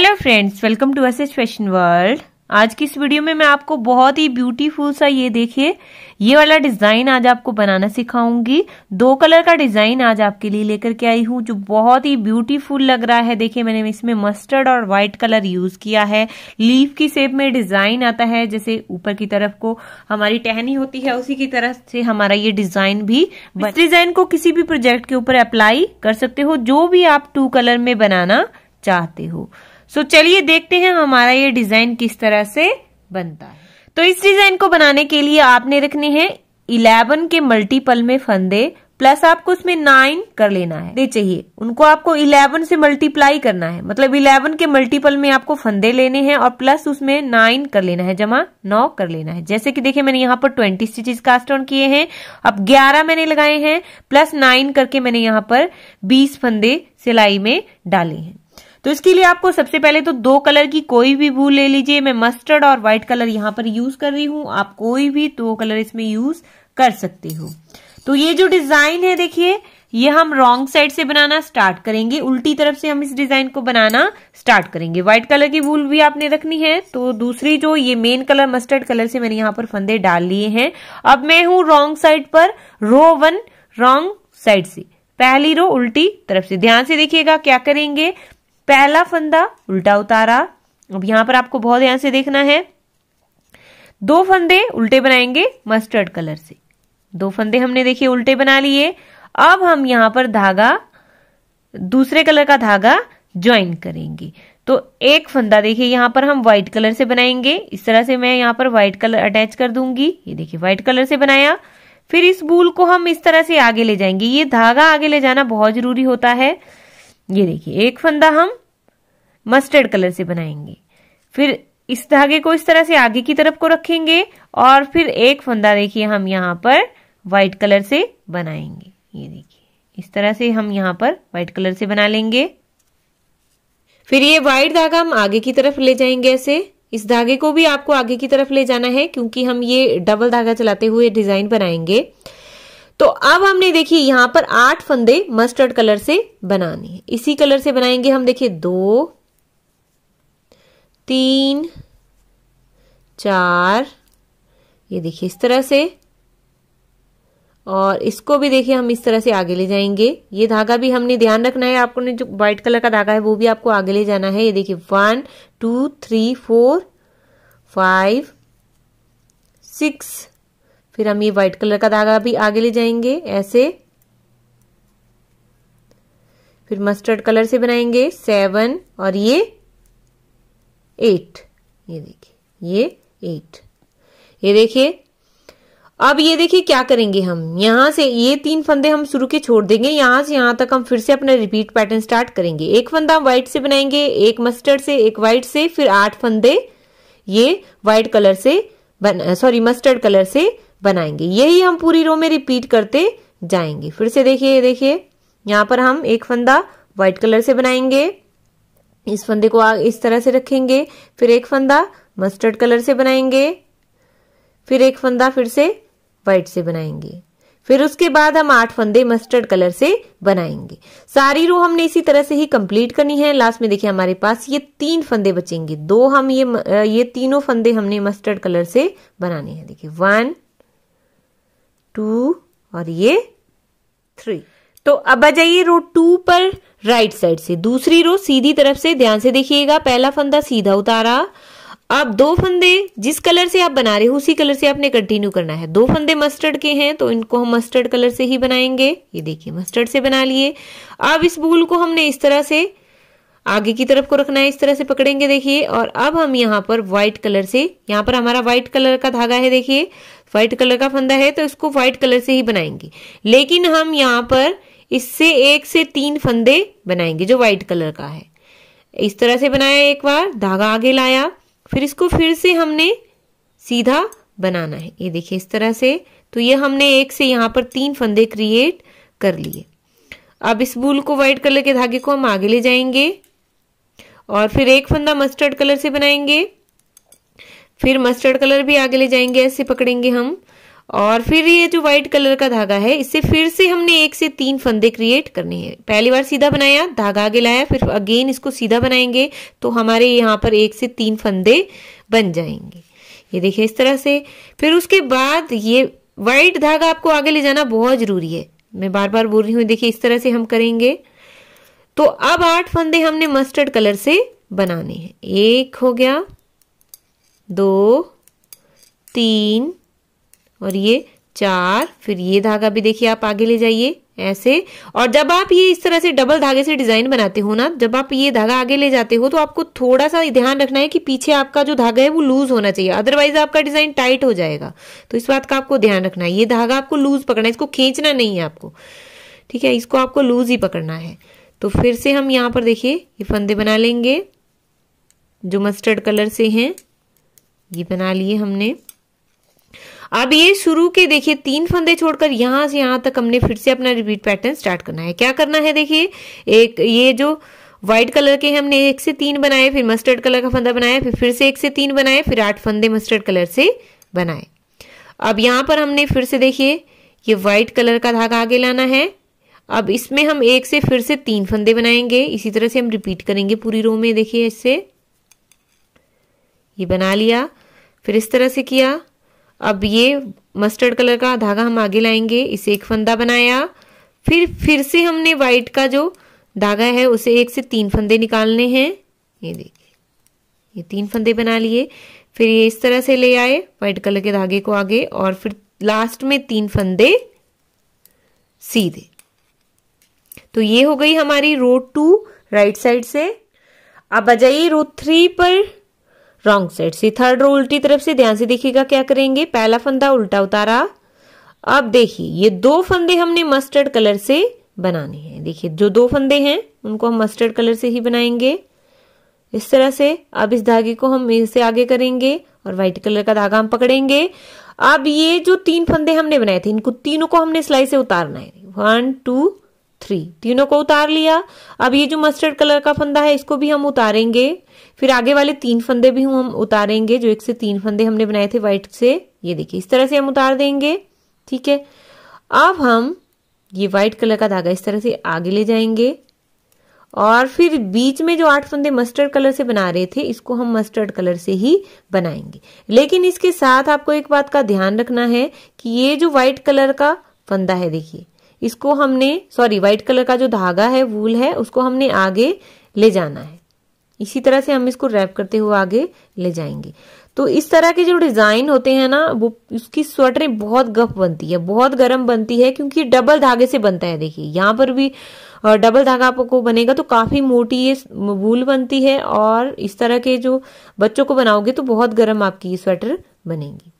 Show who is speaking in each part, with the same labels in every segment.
Speaker 1: hello friends welcome to S H fashion world आज की इस वीडियो में मैं आपको बहुत ही ब्यूटीफुल सा ये देखिए ये वाला डिजाइन आज आपको बनाना सिखाऊंगी दो कलर का डिजाइन आज आपके लिए लेकर के आई हूँ जो बहुत ही ब्यूटीफुल लग रहा है देखिए मैंने इसमें मस्टर्ड और व्हाइट कलर यूज किया है लीफ की शेप में डिजाइन आता है जैसे ऊपर की तरफ को हमारी टहनी होती है उसी की तरफ से हमारा ये डिजाइन भी इस डिजाइन को किसी भी प्रोजेक्ट के ऊपर अप्लाई कर सकते हो जो भी आप टू कलर में बनाना चाहते हो सो चलिए देखते हैं हमारा ये डिजाइन किस तरह से बनता है तो इस डिजाइन को बनाने के लिए आपने रखने हैं इलेवन के मल्टीपल में फंदे प्लस आपको उसमें नाइन कर लेना है दे चाहिए उनको आपको इलेवन से मल्टीप्लाई करना है मतलब इलेवन के मल्टीपल में आपको फंदे लेने हैं और प्लस उसमें नाइन कर लेना है जमा नौ कर लेना है जैसे कि देखिए मैंने यहाँ पर ट्वेंटी स्टिचेस कास्ट ऑन किए हैं अब ग्यारह मैंने लगाए हैं प्लस नाइन करके मैंने यहाँ पर बीस फंदे सिलाई में डाले हैं तो इसके लिए आपको सबसे पहले तो दो कलर की कोई भी भू ले लीजिए मैं मस्टर्ड और व्हाइट कलर यहाँ पर यूज कर रही हूँ आप कोई भी दो कलर इसमें यूज कर सकते हो तो ये जो डिजाइन है देखिए ये हम रॉन्ग साइड से बनाना स्टार्ट करेंगे उल्टी तरफ से हम इस डिजाइन को बनाना स्टार्ट करेंगे व्हाइट कलर की वूल भी आपने रखनी है तो दूसरी जो ये मेन कलर मस्टर्ड कलर से मैंने यहाँ पर फंदे डाल लिए हैं अब मैं हूं रॉन्ग साइड पर रो वन रॉन्ग साइड से पहली रो उल्टी तरफ से ध्यान से देखिएगा क्या करेंगे पहला फंदा उल्टा उतारा अब यहां पर आपको बहुत ध्यान से देखना है दो फंदे उल्टे बनाएंगे मस्टर्ड कलर से दो फंदे हमने देखिए उल्टे बना लिए अब हम यहां पर धागा दूसरे कलर का धागा ज्वाइन करेंगे तो एक फंदा देखिए यहाँ पर हम व्हाइट कलर से बनाएंगे इस तरह से मैं यहां पर व्हाइट कलर अटैच कर दूंगी ये देखिए व्हाइट कलर से बनाया फिर इस बूल को हम इस तरह से आगे ले जाएंगे ये धागा आगे ले जाना बहुत जरूरी होता है ये देखिए एक फंदा हम मस्टर्ड कलर से बनाएंगे फिर इस धागे को इस तरह से आगे की तरफ को रखेंगे और फिर एक फंदा देखिए हम यहाँ पर व्हाइट कलर से बनाएंगे ये देखिए इस तरह से हम यहाँ पर व्हाइट कलर से बना लेंगे फिर ये व्हाइट धागा हम आगे की तरफ ले जाएंगे ऐसे इस धागे को भी आपको आगे की तरफ ले जाना है क्योंकि हम ये डबल धागा चलाते हुए डिजाइन बनाएंगे तो अब हमने देखिए यहां पर आठ फंदे मस्टर्ड कलर से बनाने हैं इसी कलर से बनाएंगे हम देखिए दो तीन चार ये देखिए इस तरह से और इसको भी देखिए हम इस तरह से आगे ले जाएंगे ये धागा भी हमने ध्यान रखना है आपको ने जो व्हाइट कलर का धागा है वो भी आपको आगे ले जाना है ये देखिए one two three four five six फिर हम ये व्हाइट कलर का धागा भी आगे ले जाएंगे ऐसे फिर मस्टर्ड कलर से बनाएंगे सेवन और ये एट ये देखिए ये एट ये देखिए अब ये देखिए क्या करेंगे हम यहां से ये तीन फंदे हम शुरू के छोड़ देंगे यहां से यहां तक हम फिर से अपना रिपीट पैटर्न स्टार्ट करेंगे एक फंदा हम व्हाइट से बनाएंगे एक मस्टर्ड से एक व्हाइट से फिर आठ फंदे ये व्हाइट कलर से सॉरी मस्टर्ड कलर से बनाएंगे यही हम पूरी रो में रिपीट करते जाएंगे फिर से देखिए देखिए यहाँ पर हम एक फंदा व्हाइट कलर से बनाएंगे इस फंदे को आग इस तरह से रखेंगे फिर एक फंदा मस्टर्ड कलर से बनाएंगे फिर एक फंदा फिर से व्हाइट से बनाएंगे फिर उसके बाद हम आठ फंदे मस्टर्ड कलर से बनाएंगे सारी रो हमने इसी तरह से ही कंप्लीट करनी है लास्ट में देखिए हमारे पास ये तीन फंदे बचेंगे दो हम ये ये तीनों फंदे हमने मस्टर्ड कलर से बनाने हैं देखिए वन टू और ये थ्री तो अब आ जाइए रो टू पर राइट साइड से दूसरी रो सीधी तरफ से ध्यान से देखिएगा पहला फंदा सीधा उतारा अब दो फंदे जिस कलर से आप बना रहे हो उसी कलर से आपने कंटिन्यू करना है दो फंदे मस्टर्ड के हैं तो इनको हम मस्टर्ड कलर से ही बनाएंगे ये देखिए मस्टर्ड से बना लिए अब इस भूल को हमने इस तरह से आगे की तरफ को रखना है इस तरह से पकड़ेंगे देखिए और अब हम यहाँ पर व्हाइट कलर से यहाँ पर हमारा व्हाइट कलर का धागा है देखिए व्हाइट कलर का फंदा है तो इसको व्हाइट कलर से ही बनाएंगे लेकिन हम यहाँ पर इससे एक से तीन फंदे बनाएंगे जो व्हाइट कलर का है इस तरह से बनाया एक बार धागा आगे लाया फिर इसको फिर से हमने सीधा बनाना है ये देखिए इस तरह से तो ये हमने एक से यहाँ पर तीन फंदे क्रिएट कर लिए अब इस बूल को व्हाइट कलर के धागे को हम आगे ले जाएंगे और फिर एक फंदा मस्टर्ड कलर से बनाएंगे फिर मस्टर्ड कलर भी आगे ले जाएंगे ऐसे पकड़ेंगे हम और फिर ये जो व्हाइट कलर का धागा है इससे फिर से हमने एक से तीन फंदे क्रिएट करने हैं पहली बार सीधा बनाया धागा आगे लाया फिर अगेन इसको सीधा बनाएंगे तो हमारे यहाँ पर एक से तीन फंदे बन जाएंगे ये देखिए इस तरह से फिर उसके बाद ये व्हाइट धागा आपको आगे ले जाना बहुत जरूरी है मैं बार बार बोल रही हूँ देखिए इस तरह से हम करेंगे तो अब आठ फंदे हमने मस्टर्ड कलर से बनाने हैं एक हो गया दो तीन और ये चार फिर ये धागा भी देखिए आप आगे ले जाइए ऐसे और जब आप ये इस तरह से डबल धागे से डिजाइन बनाते हो ना जब आप ये धागा आगे ले जाते हो तो आपको थोड़ा सा ध्यान रखना है कि पीछे आपका जो धागा है वो लूज होना चाहिए अदरवाइज आपका डिजाइन टाइट हो जाएगा तो इस बात का आपको ध्यान रखना है ये धागा आपको लूज पकड़ना है इसको खींचना नहीं है आपको ठीक है इसको आपको लूज ही पकड़ना है तो फिर से हम यहाँ पर देखिए ये फंदे बना लेंगे जो मस्टर्ड कलर से हैं ये बना लिए हमने अब ये शुरू के देखिए तीन फंदे छोड़कर यहां से यहां तक हमने फिर से अपना रिपीट पैटर्न स्टार्ट करना है क्या करना है देखिए एक ये जो व्हाइट कलर के हमने एक से तीन बनाए फिर मस्टर्ड कलर का फंदा बनाया फिर फिर से एक से तीन बनाए फिर आठ फंदे मस्टर्ड कलर से बनाए अब यहां पर हमने फिर से देखिए ये व्हाइट कलर का धागा आगे लाना है अब इसमें हम एक से फिर से तीन फंदे बनाएंगे इसी तरह से हम रिपीट करेंगे पूरी रो में देखिए इससे ये बना लिया फिर इस तरह से किया अब ये मस्टर्ड कलर का धागा हम आगे लाएंगे इसे एक फंदा बनाया फिर फिर से हमने वाइट का जो धागा है उसे एक से तीन फंदे निकालने हैं ये देखिए ये तीन फंदे बना लिए फिर ये इस तरह से ले आए वाइट कलर के धागे को आगे और फिर लास्ट में तीन फंदे सीधे तो ये हो गई हमारी रो टू राइट साइड से अब आ जाइए रो थ्री पर रॉन्ग साइड से थर्ड रो उल्टी तरफ से ध्यान से देखिएगा क्या करेंगे पहला फंदा उल्टा उतारा अब देखिए ये दो फंदे हमने मस्टर्ड कलर से बनाने हैं देखिए जो दो फंदे हैं उनको हम मस्टर्ड कलर से ही बनाएंगे इस तरह से अब इस धागे को हम से आगे करेंगे और व्हाइट कलर का धागा हम पकड़ेंगे अब ये जो तीन फंदे हमने बनाए थे इनको तीनों को हमने सिलाई से उतारना है वन टू थ्री तीनों को उतार लिया अब ये जो मस्टर्ड कलर का फंदा है इसको भी हम उतारेंगे फिर आगे वाले तीन फंदे भी हम उतारेंगे जो एक से तीन फंदे हमने बनाए थे व्हाइट से ये देखिए इस तरह से हम उतार देंगे ठीक है अब हम ये व्हाइट कलर का धागा इस तरह से आगे ले जाएंगे और फिर बीच में जो आठ फंदे मस्टर्ड कलर से बना रहे थे इसको हम मस्टर्ड कलर से ही बनाएंगे लेकिन इसके साथ आपको एक बात का ध्यान रखना है कि ये जो व्हाइट कलर का फंदा है देखिए इसको हमने सॉरी व्हाइट कलर का जो धागा है वूल है उसको हमने आगे ले जाना है इसी तरह से हम इसको रैप करते हुए आगे ले जाएंगे तो इस तरह के जो डिजाइन होते हैं ना वो उसकी स्वेटरें बहुत गफ बनती है बहुत गर्म बनती है क्योंकि डबल धागे से बनता है देखिए यहाँ पर भी डबल धागा आपको बनेगा तो काफी मोटी ये वूल बनती है और इस तरह के जो बच्चों को बनाओगे तो बहुत गर्म आपकी स्वेटर बनेगी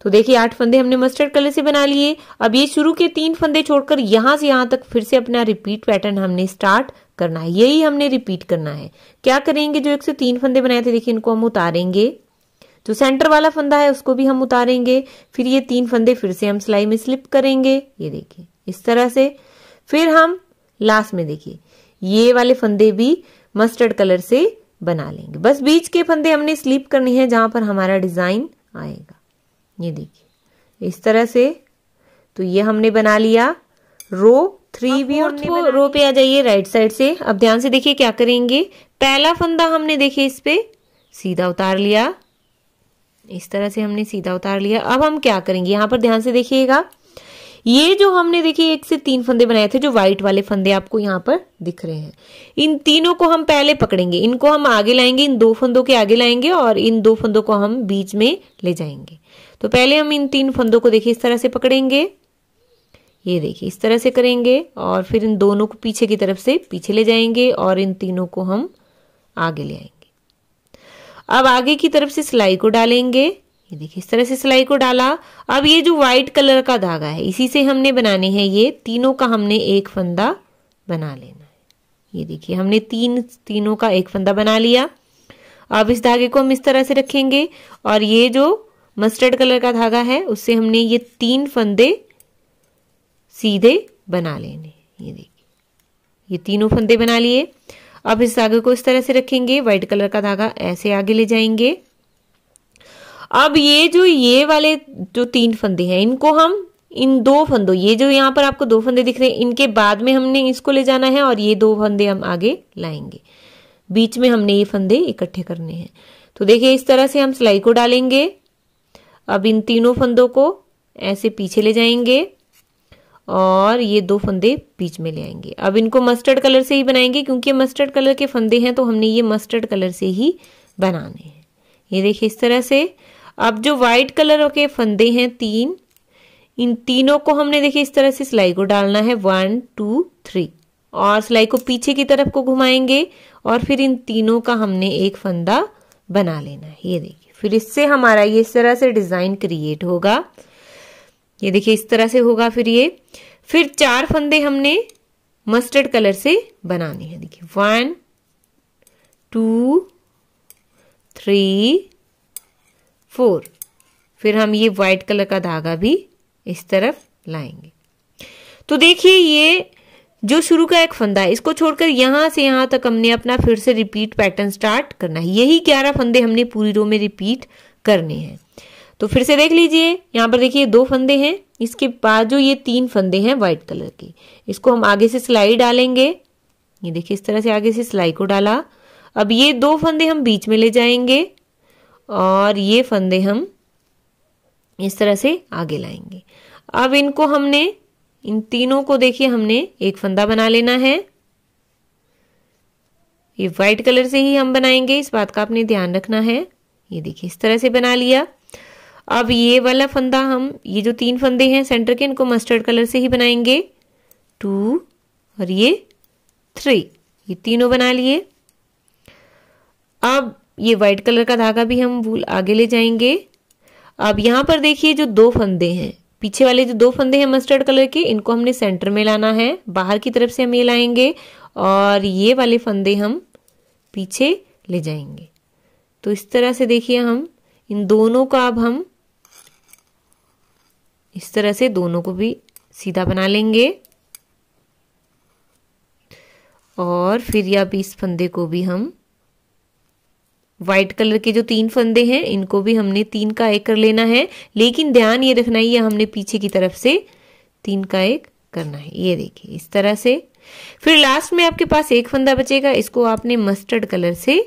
Speaker 1: तो देखिए आठ फंदे हमने मस्टर्ड कलर से बना लिए अब ये शुरू के तीन फंदे छोड़कर यहां से यहां तक फिर से अपना रिपीट पैटर्न हमने स्टार्ट करना है यही हमने रिपीट करना है क्या करेंगे जो एक से तीन फंदे बनाए थे देखिए इनको हम उतारेंगे जो सेंटर वाला फंदा है उसको भी हम उतारेंगे फिर ये तीन फंदे फिर से हम सिलाई में स्लिप करेंगे ये देखिए इस तरह से फिर हम लास्ट में देखिए ये वाले फंदे भी मस्टर्ड कलर से बना लेंगे बस बीच के फंदे हमने स्लिप करनी है जहां पर हमारा डिजाइन आएगा ये देखिए इस तरह से तो ये हमने बना लिया रो थ्री हाँ, भी और रो पे आ जाइए राइट साइड से अब ध्यान से देखिए क्या करेंगे पहला फंदा हमने देखिए इस पे सीधा उतार लिया इस तरह से हमने सीधा उतार लिया अब हम क्या करेंगे यहां पर ध्यान से देखिएगा ये जो हमने देखिए एक से तीन फंदे बनाए थे जो व्हाइट वाले फंदे आपको यहाँ पर दिख रहे हैं इन तीनों को हम पहले पकड़ेंगे इनको हम आगे लाएंगे इन दो फंदों के आगे लाएंगे और इन दो फंदों को हम बीच में ले जाएंगे तो पहले हम इन तीन फंदों को देखिए इस तरह से पकड़ेंगे ये देखिए इस तरह से करेंगे और फिर इन दोनों को पीछे की तरफ से पीछे ले जाएंगे और इन तीनों को हम आगे ले आएंगे अब आगे की तरफ से सिलाई को डालेंगे ये देखिए इस तरह से सिलाई को डाला अब ये जो व्हाइट कलर का धागा है इसी से हमने बनाने हैं ये तीनों का हमने एक फंदा बना लेना है ये देखिए हमने तीन तीनों का एक फंदा बना लिया अब इस धागे को हम इस तरह से रखेंगे और ये जो मस्टर्ड कलर का धागा है उससे हमने ये तीन फंदे सीधे बना लेने ये देखिए ये तीनों फंदे बना लिए अब इस धागे को इस तरह से रखेंगे व्हाइट कलर का धागा ऐसे आगे ले जाएंगे अब ये जो ये वाले जो तीन फंदे हैं इनको हम इन दो फंदों ये जो यहाँ पर आपको दो फंदे दिख रहे हैं इनके बाद में हमने इसको ले जाना है और ये दो फंदे हम आगे लाएंगे बीच में हमने ये फंदे इकट्ठे करने हैं तो देखिए इस तरह से हम सिलाई को डालेंगे अब इन तीनों फंदों को ऐसे पीछे ले जाएंगे और ये दो फंदे बीच में ले आएंगे अब इनको मस्टर्ड कलर से ही बनाएंगे क्योंकि मस्टर्ड कलर के फंदे हैं तो हमने ये मस्टर्ड कलर से ही बनाने हैं ये देखिए इस तरह से अब जो व्हाइट कलर के फंदे हैं तीन इन तीनों को हमने देखिए इस तरह से सिलाई को डालना है वन टू थ्री और सिलाई को पीछे की तरफ को घुमाएंगे और फिर इन तीनों का हमने एक फंदा बना लेना है ये देखिए फिर इससे हमारा ये इस तरह से डिजाइन क्रिएट होगा ये देखिए इस तरह से होगा फिर ये फिर चार फंदे हमने मस्टर्ड कलर से बनाने हैं देखिए वन टू थ्री फोर फिर हम ये व्हाइट कलर का धागा भी इस तरफ लाएंगे तो देखिए ये जो शुरू का एक फंदा है इसको छोड़कर यहां से यहां तक हमने अपना फिर से रिपीट पैटर्न स्टार्ट करना है यही ग्यारह फंदे हमने पूरी रो में रिपीट करने हैं तो फिर से देख लीजिए यहां पर देखिए दो फंदे हैं इसके बाद जो ये तीन फंदे हैं व्हाइट कलर के इसको हम आगे से सिलाई डालेंगे ये देखिए इस तरह से आगे से सिलाई को डाला अब ये दो फंदे हम बीच में ले जाएंगे और ये फंदे हम इस तरह से आगे लाएंगे अब इनको हमने इन तीनों को देखिए हमने एक फंदा बना लेना है ये व्हाइट कलर से ही हम बनाएंगे इस बात का आपने ध्यान रखना है ये देखिए इस तरह से बना लिया अब ये वाला फंदा हम ये जो तीन फंदे हैं सेंटर के इनको मस्टर्ड कलर से ही बनाएंगे टू और ये थ्री ये तीनों बना लिए अब ये व्हाइट कलर का धागा भी हम भूल आगे ले जाएंगे अब यहाँ पर देखिए जो दो फंदे हैं पीछे वाले जो दो फंदे हैं मस्टर्ड कलर के इनको हमने सेंटर में लाना है बाहर की तरफ से हम ये लाएंगे और ये वाले फंदे हम पीछे ले जाएंगे तो इस तरह से देखिए हम इन दोनों का अब हम इस तरह से दोनों को भी सीधा बना लेंगे और फिर अब इस फंदे को भी हम व्हाइट कलर के जो तीन फंदे हैं इनको भी हमने तीन का एक कर लेना है लेकिन ध्यान ये रखना है ये हमने पीछे की तरफ से तीन का एक करना है ये देखिए इस तरह से फिर लास्ट में आपके पास एक फंदा बचेगा इसको आपने मस्टर्ड कलर से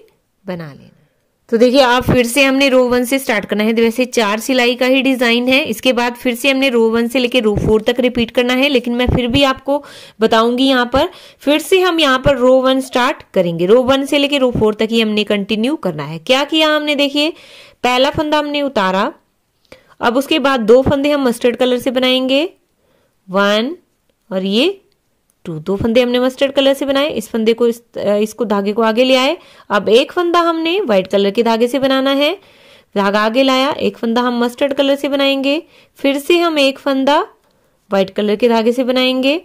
Speaker 1: बना लेना तो देखिए आप फिर से हमने रो वन से स्टार्ट करना है तो वैसे चार सिलाई का ही डिज़ाइन है इसके बाद फिर से हमने रो वन से लेकर रो फोर तक रिपीट करना है लेकिन मैं फिर भी आपको बताऊंगी यहाँ पर फिर से हम यहाँ पर रो वन स्टार्ट करेंगे रो वन से लेकर रो फोर तक ही हमने कंटिन्यू करना है क्या किया हमने देखिए पहला फंदा हमने उतारा अब उसके बाद दो फंदे हम मस्टर्ड कलर से बनाएंगे वन और ये टू तो दो फंदे हमने मस्टर्ड कलर से बनाए इस फंदे को इस, इसको धागे को आगे ले आए अब एक फंदा हमने व्हाइट कलर के धागे से बनाना है धागा आगे लाया एक फंदा हम मस्टर्ड कलर से बनाएंगे फिर से हम एक फंदा व्हाइट कलर के धागे से बनाएंगे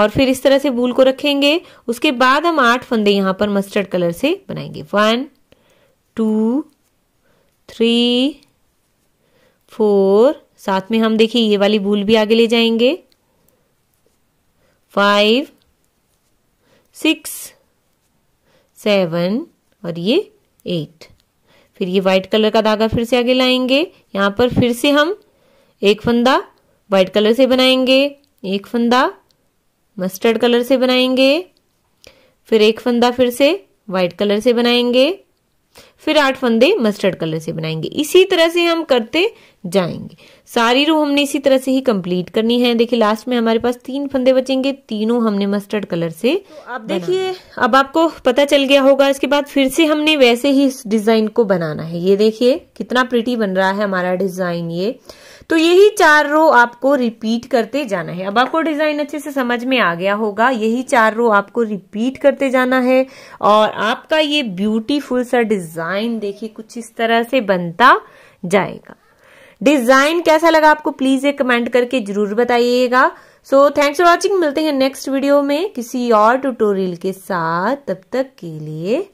Speaker 1: और फिर इस तरह से भूल को रखेंगे उसके बाद हम आठ फंदे यहाँ पर मस्टर्ड कलर से बनाएंगे वन टू थ्री फोर साथ में हम देखिए ये वाली बूल भी आगे ले जाएंगे फाइव सिक्स सेवन और ये एट फिर ये व्हाइट कलर का धागा फिर से आगे लाएंगे यहां पर फिर से हम एक फंदा व्हाइट कलर से बनाएंगे एक फंदा मस्टर्ड कलर से बनाएंगे फिर एक फंदा फिर से व्हाइट कलर से बनाएंगे फिर आठ फंदे मस्टर्ड कलर से बनाएंगे इसी तरह से हम करते जाएंगे सारी रो हमने इसी तरह से ही कंप्लीट करनी है देखिए लास्ट में हमारे पास तीन फंदे बचेंगे तीनों हमने मस्टर्ड कलर से तो आप देखिए अब आपको पता चल गया होगा इसके बाद फिर से हमने वैसे ही इस डिजाइन को बनाना है ये देखिए कितना प्रिटी बन रहा है हमारा डिजाइन ये तो यही चार रो आपको रिपीट करते जाना है अब आपको डिजाइन अच्छे से समझ में आ गया होगा यही चार रो आपको रिपीट करते जाना है और आपका ये ब्यूटीफुल सा डिजाइन डिजाइन देखिए कुछ इस तरह से बनता जाएगा डिजाइन कैसा लगा आपको प्लीज ये कमेंट करके जरूर बताइएगा सो थैंक्स फॉर वॉचिंग मिलते हैं नेक्स्ट वीडियो में किसी और ट्यूटोरियल के साथ तब तक के लिए